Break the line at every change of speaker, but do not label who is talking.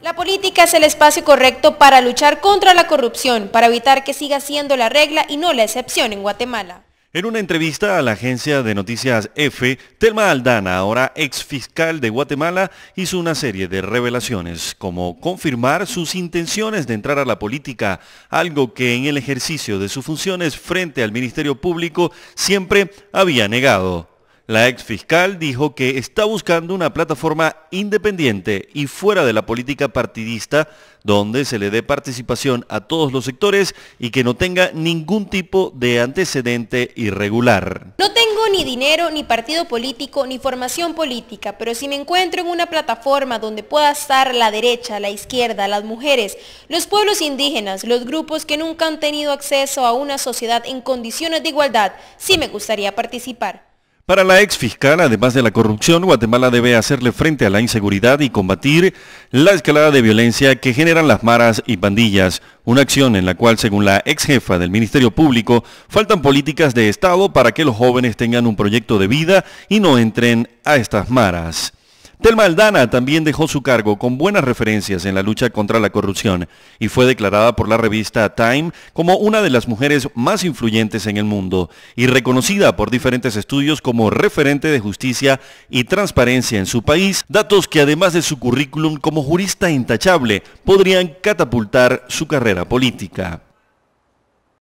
La política es el espacio correcto para luchar contra la corrupción, para evitar que siga siendo la regla y no la excepción en Guatemala.
En una entrevista a la agencia de noticias EFE, Telma Aldana, ahora ex fiscal de Guatemala, hizo una serie de revelaciones, como confirmar sus intenciones de entrar a la política, algo que en el ejercicio de sus funciones frente al Ministerio Público siempre había negado. La ex fiscal dijo que está buscando una plataforma independiente y fuera de la política partidista donde se le dé participación a todos los sectores y que no tenga ningún tipo de antecedente irregular.
No tengo ni dinero, ni partido político, ni formación política, pero si me encuentro en una plataforma donde pueda estar la derecha, la izquierda, las mujeres, los pueblos indígenas, los grupos que nunca han tenido acceso a una sociedad en condiciones de igualdad, sí me gustaría participar.
Para la ex fiscal, además de la corrupción, Guatemala debe hacerle frente a la inseguridad y combatir la escalada de violencia que generan las maras y pandillas, una acción en la cual, según la ex jefa del Ministerio Público, faltan políticas de Estado para que los jóvenes tengan un proyecto de vida y no entren a estas maras. Telma Aldana también dejó su cargo con buenas referencias en la lucha contra la corrupción y fue declarada por la revista Time como una de las mujeres más influyentes en el mundo y reconocida por diferentes estudios como referente de justicia y transparencia en su país, datos que además de su currículum como jurista intachable podrían catapultar su carrera política.